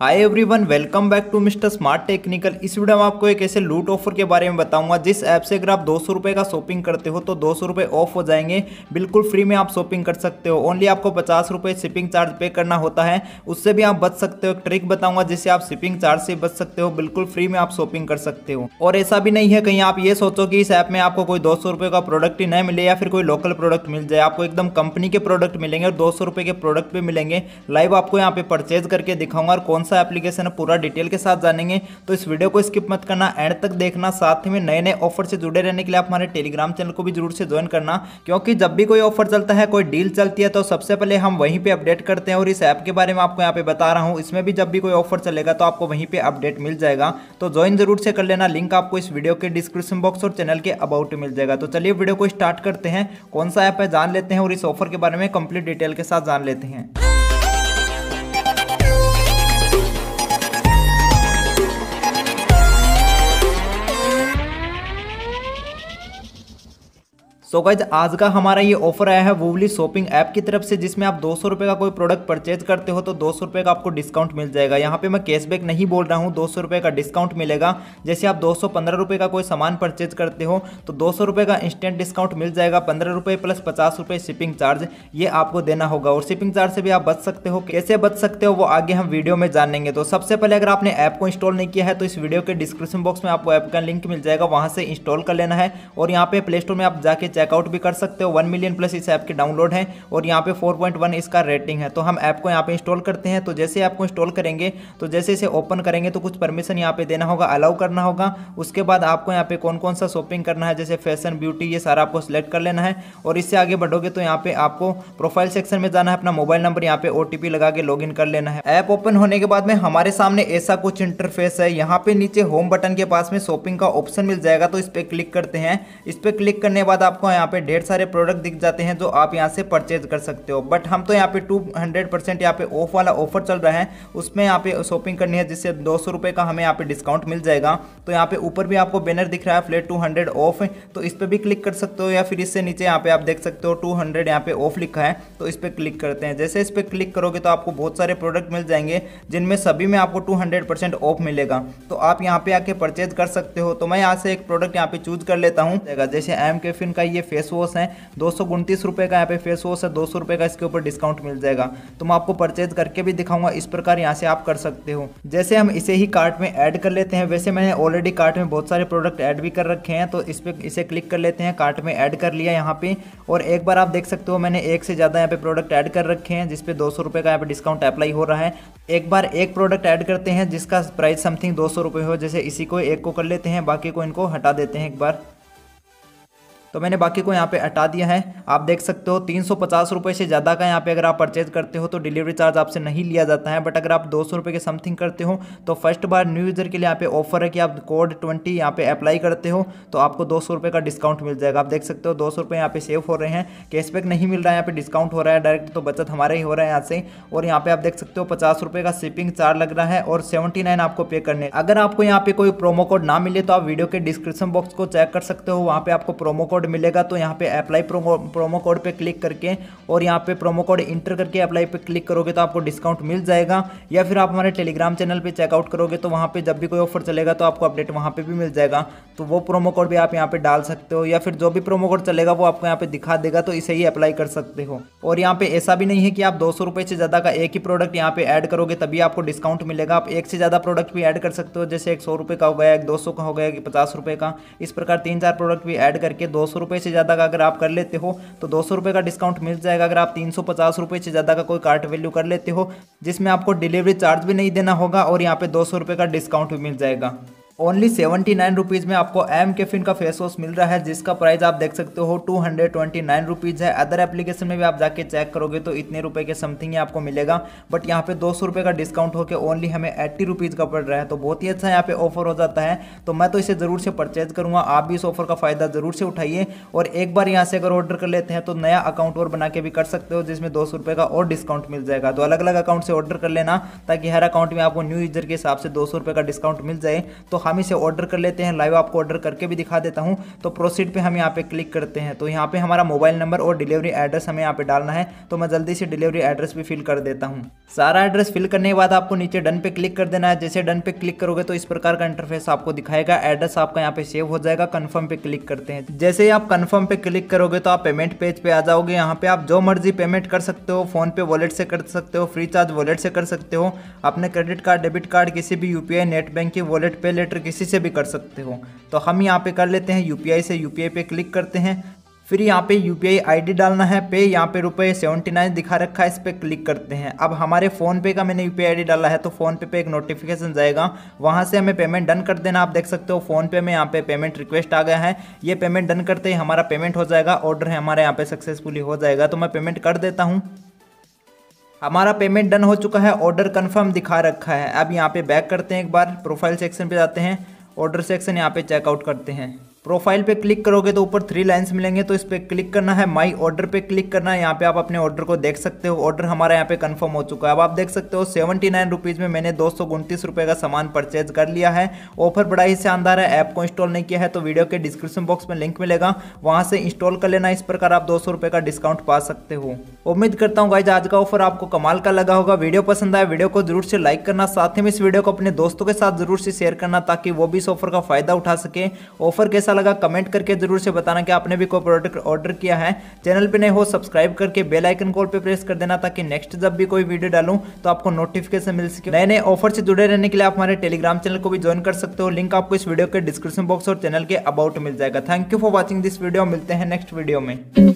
hi everyone welcome back to Mister Smart Technical इस video में आपको एक ऐसे लूट ऑफर के बारे में बताऊंगा जिस ऐप से अगर आप दो सौ का शॉपिंग करते हो तो दो सौ ऑफ हो जाएंगे बिल्कुल फ्री में आप शॉपिंग कर सकते हो ओनली आपको पचास रुपये शिपिंग चार्ज पे करना होता है उससे भी आप बच सकते हो एक ट्रिक बताऊंगा जिससे आप शिपिंग चार्ज से बच सकते हो बिल्कुल फ्री में आप शॉपिंग कर सकते हो और ऐसा भी नहीं है कहीं आप ये सोचो कि इस ऐप में आपको कोई दो सौ का प्रोडक्ट ही नहीं मिले या फिर कोई लोकल प्रोडक्ट मिल जाए आपको एकदम कंपनी के प्रोडक्ट मिलेंगे और दो सौ के प्रोडक्ट भी मिलेंगे लाइव आपको यहाँ पे परचेज करके दिखाऊंगा और कौन सा एप्लीकेशन है पूरा डिटेल के साथ जानेंगे तो इस वीडियो को स्किप मत करना एंड तक देखना साथ ही में नए नए ऑफर से जुड़े रहने के लिए आप हमारे टेलीग्राम चैनल को भी जरूर से ज्वाइन करना क्योंकि जब भी कोई ऑफर चलता है कोई डील चलती है तो सबसे पहले हम वहीं पर अपडेट करते हैं और इस ऐप के बारे में आपको यहाँ पे बता रहा हूँ इसमें भी जब भी कोई ऑफर चलेगा तो आपको वहीं पर अपडेट मिल जाएगा तो ज्वाइन जरूर से कर लेना लिंक आपको इस वीडियो के डिस्क्रिप्शन बॉक्स और चैनल के अबाउट मिल जाएगा तो चलिए वीडियो को स्टार्ट करते हैं कौन सा ऐप है जान लेते हैं और इस ऑफर के बारे में कंप्लीट डिटेल के साथ जान लेते हैं सो so गाइज आज का हमारा ये ऑफर आया है वोवली शॉपिंग ऐप की तरफ से जिसमें आप दो सौ का कोई प्रोडक्ट परचेज करते हो तो दो सौ का आपको डिस्काउंट मिल जाएगा यहाँ पे मैं कैशबैक नहीं बोल रहा हूँ दो सौ का डिस्काउंट मिलेगा जैसे आप दो सौ का कोई सामान परचेज करते हो तो दो सौ का इंस्टेंट डिस्काउंट मिल जाएगा पंद्रह रुपये प्लस पचास रुपये शिपिंग चार्ज ये आपको देना होगा और शिपिंग चार्ज से भी आप बच सकते हो कैसे बच सकते हो वो आगे हम वीडियो में जानेंगे तो सबसे पहले अगर आपने ऐप को इंस्टॉल नहीं किया है तो इस वीडियो के डिस्क्रिप्शन बॉक्स में आपको ऐप का लिंक मिल जाएगा वहाँ से इंस्टॉल कर लेना है और यहाँ पे प्ले स्टोर में आप जाके चेकआउट भी कर सकते हो वन मिलियन प्लस इस ऐप के डाउनलोड हैं और यहाँ पे 4.1 इसका रेटिंग है तो हम ऐप को यहाँ पे इंस्टॉल करते हैं तो जैसे आपको इंस्टॉल करेंगे तो जैसे इसे ओपन करेंगे तो कुछ परमिशन यहाँ पे देना होगा अलाउ करना होगा उसके बाद आपको यहाँ पे कौन कौन सा शॉपिंग करना है जैसे फैशन ब्यूटी ये सारा आपको सिलेक्ट कर लेना है और इससे आगे बढ़ोगे तो यहाँ पे आपको प्रोफाइल सेक्शन में जाना है अपना मोबाइल नंबर यहाँ पे ओ लगा के लॉग कर लेना है ऐप ओपन होने के बाद में हमारे सामने ऐसा कुछ इंटरफेस है यहाँ पे नीचे होम बटन के पास में शॉपिंग का ऑप्शन मिल जाएगा तो इस पर क्लिक करते हैं इस पर क्लिक करने के बाद आपको आपको यहाँ पे ढेर सारे प्रोडक्ट दिख जाते हैं जो आप यहाँ से परचेज कर सकते हो बट हम तो यहाँ पे टू हंड्रेड परसेंट यहाँ पे ऑफ वाला ऑफर चल रहा है उसमें यहाँ पे शॉपिंग करनी है जिससे दो सौ रुपये का हमें यहाँ पे डिस्काउंट मिल जाएगा तो यहाँ पे ऊपर भी आपको बैनर दिख रहा है फ्लेट टू हंड्रेड ऑफ तो इस पर भी क्लिक कर सकते हो या फिर इससे नीचे यहाँ पे आप देख सकते हो टू हंड्रेड यहाँ पे ऑफ लिखा है तो इस पर क्लिक करते हैं जैसे इस पर क्लिक करोगे तो आपको बहुत सारे प्रोडक्ट मिल जाएंगे जिनमें सभी में आपको टू हंड्रेड ऑफ मिलेगा तो आप यहाँ पे आके परचेज कर सकते हो तो मैं यहाँ से एक प्रोडक्ट यहाँ पे चूज कर लेता हूँ जैसे एम केफिन का ये ये फेस वॉश है दो सौ का यहाँ पे फेस वॉश है दो सौ का इसके ऊपर डिस्काउंट मिल जाएगा तो मैं आपको परचेज करके भी दिखाऊंगा इस प्रकार यहाँ से आप कर सकते हो जैसे हम इसे ही कार्ट में ऐड कर लेते हैं वैसे मैंने ऑलरेडी कार्ट में बहुत सारे प्रोडक्ट ऐड भी कर रखे हैं तो इस पर इसे क्लिक कर लेते हैं कार्ट में ऐड कर लिया यहाँ पे और एक बार आप देख सकते हो मैंने एक से ज़्यादा यहाँ पे प्रोडक्ट ऐड कर रखे हैं जिसपे दो सौ का यहाँ पे डिस्काउंट अप्लाई हो रहा है एक बार एक प्रोडक्ट ऐड करते हैं जिसका प्राइस समथिंग दो सौ हो जैसे इसी को एक को कर लेते हैं बाकी को इनको हटा देते हैं एक बार तो मैंने बाकी को यहाँ पे हटा दिया है आप देख सकते हो तीन सौ से ज़्यादा का यहाँ पे अगर आप परचेज करते हो तो डिलीवरी चार्ज आपसे नहीं लिया जाता है बट अगर आप दो सौ के समथिंग करते हो तो फर्स्ट बार न्यू यूज़र के लिए यहाँ पे ऑफर है कि आप कोड ट्वेंटी यहाँ पे अप्लाई करते हो तो आपको दो सौ का डिस्काउंट मिल जाएगा आप देख सकते हो दो सौ यहाँ पे सेव हो रहे हैं कैशबैक नहीं मिल रहा है यहाँ पे डिस्काउंट हो रहा है डायरेक्ट तो बचत हमारा ही हो रहा है यहाँ से और यहाँ पे आप देख सकते हो पचास का शिपिंग चार्ज लग रहा है और सेवेंटी आपको पे करने अगर आपको यहाँ पे कोई प्रोमो कोड ना मिले तो आप वीडियो के डिस्क्रिप्शन बॉक्स को चेक कर सकते हो वहाँ पे आपको प्रोमो कोड कोड मिलेगा तो यहाँ पे अप्लाई प्रोमो प्रोमो कोड पे क्लिक करके और यहाँ पे प्रोमो कोड इंटर करके अप्लाई पे क्लिक करोगे तो आपको डिस्काउंट मिल जाएगा या फिर आप हमारे टेलीग्राम चैनल पे चेकआउट करोगे तो वहाँ पे जब भी कोई ऑफर चलेगा तो आपको अपडेट वहाँ पे भी मिल जाएगा तो वो प्रोमो कोड भी आप यहाँ पे डाल सकते हो या फिर जो भी प्रोमो कोड चलेगा वो आपको यहाँ पे दिखा देगा तो इसे ही अप्लाई कर सकते हो और यहाँ पे ऐसा भी नहीं है कि आप दो सौ से ज़्यादा का एक ही प्रोडक्ट यहाँ पे ऐड करोगे तभी आपको डिस्काउंट मिलेगा आप एक से ज़्यादा प्रोडक्ट भी ऐड कर सकते हो जैसे एक सौ का हो गया एक दो का हो गया कि पचास का इस प्रकार तीन चार प्रोडक्ट भी ऐड करके दो सौ रुपये से ज़्यादा का अगर आप कर लेते हो तो दो सौ रुपये का डिस्काउंट मिल जाएगा अगर आप तीन सौ पचास रुपये से ज़्यादा का कोई कार्ट वैल्यू कर लेते हो जिसमें आपको डिलीवरी चार्ज भी नहीं देना होगा और यहाँ पे दो सौ रुपये का डिस्काउंट भी मिल जाएगा ओनली सेवेंटी नाइन रुपीज़ में आपको एम केफिन का फेस वॉश मिल रहा है जिसका प्राइस आप देख सकते हो two hundred twenty nine rupees है अदर एप्लीकेशन में भी आप जाके चेक करोगे तो इतने रुपए के समथिंग ही आपको मिलेगा बट यहाँ पे दो सौ रुपये का डिस्काउंट होकर ओनली हमें एट्टी रुपीज़ का पड़ रहा है तो बहुत ही अच्छा यहाँ पे ऑफर हो जाता है तो मैं तो इसे ज़रूर से परचेज करूँगा आप भी इस ऑफर का फ़ायदा ज़रूर से उठाइए और एक बार यहाँ से अगर ऑर्डर कर लेते हैं तो नया अकाउंट और बना के भी कर सकते हो जिसमें दो सौ का और डिस्काउंट मिल जाएगा तो अलग अलग अकाउंट से ऑर्डर कर लेना ताकि हर अकाउंट में आपको न्यू यूजर के हिसाब से दो सौ का डिस्काउंट मिल जाए तो खामी से ऑर्डर कर लेते हैं लाइव आपको ऑर्डर करके भी दिखा देता हूँ तो प्रोसीड पर हम यहाँ पर क्लिक करते हैं तो यहाँ पर हमारा मोबाइल नंबर और डिलीवरी एड्रेस हमें यहाँ पर डालना है तो मैं जल्दी से डिलीवरी एड्रेस भी फिल कर देता हूँ सारा एड्रेस फिल करने के बाद आपको नीचे डन पे क्लिक कर देना है जैसे डन पे क्लिक करोगे तो इस प्रकार का इंटरफेस आपको दिखाएगा एड्रेस आपका यहाँ पे सेव हो जाएगा कन्फर्म पे क्लिक करते हैं जैसे ही आप कन्फर्म पे क्लिक करोगे तो आप पेमेंट पेज पे आ जाओगे यहाँ पे आप जो मर्जी पेमेंट कर सकते हो फोन पे वॉलेट से कर सकते हो फ्री चार्ज वॉलेट से कर सकते हो अपने क्रेडिट कार्ड डेबिट कार्ड किसी भी UPI net banking wallet pay later transfer किसी से भी कर सकते हो तो हम यहाँ पे कर लेते हैं यूपीआई से यूपीआई पे क्लिक करते हैं फिर यहाँ पे यू पी डालना है पे यहाँ पे रुपये सेवेंटी नाइन दिखा रखा है इस पर क्लिक करते हैं अब हमारे फ़ोन पे का मैंने यू पी डाला है तो फ़ोन पे पे एक नोटिफिकेशन जाएगा वहाँ से हमें पेमेंट डन कर देना आप देख सकते हो फ़ोन पे में यहाँ पे पेमेंट रिक्वेस्ट आ गया है ये पेमेंट डन करते ही हमारा पेमेंट हो जाएगा ऑर्डर हमारे यहाँ पे सक्सेसफुली हो जाएगा तो मैं पेमेंट कर देता हूँ हमारा पेमेंट डन हो चुका है ऑर्डर कंफर्म दिखा रखा है अब यहाँ पे बैक करते हैं एक बार प्रोफाइल सेक्शन पे जाते हैं ऑर्डर सेक्शन यहाँ पे चेकआउट करते हैं प्रोफाइल पे क्लिक करोगे तो ऊपर थ्री लाइंस मिलेंगे तो इस पर क्लिक करना है माई ऑर्डर पे क्लिक करना है यहाँ पे आप अपने ऑर्डर को देख सकते हो ऑर्डर हमारा यहाँ पे कंफर्म हो चुका है अब आप देख सकते हो सेवेंटी नाइन रुपीज़ में मैंने दो सौ उनतीस रुपये का सामान परचेज कर लिया है ऑफर बड़ा ही शानदार है ऐप को इंस्टॉल नहीं किया है तो वीडियो के डिस्क्रिप्शन बॉक्स में लिंक मिलेगा वहाँ से इंस्टॉल कर लेना इस प्रकार आप दो सौ रुपये का डिस्काउंट पा सकते हो उम्मीद करता हूँ गाइज आज का ऑफर आपको कमाल का लगा होगा वीडियो पसंद आया वीडियो को जरूर से लाइक करना साथ ही इस वीडियो को अपने दोस्तों के साथ जरूर से शेयर करना ताकि वो भी इस ऑफर का फायदा उठा सके ऑफर के कैसा लगा कमेंट करके जरूर से बताना कि आपने भी कोई प्रोडक्ट ऑर्डर किया है चैनल पर नहीं हो सब्सक्राइब करके बेल आइकन कॉल पर प्रेस कर देना ताकि नेक्स्ट जब भी कोई वीडियो डालूं तो आपको नोटिफिकेशन मिल सके नए नए ऑफर से जुड़े रहने के लिए आप हमारे टेलीग्राम चैनल को भी ज्वाइन कर सकते हो लिंक आपको इस वीडियो के डिस्क्रिप्शन बॉक्स और चैनल के अबाउट मिल जाएगा thank you for watching this video मिलते हैं नेक्स्ट वीडियो में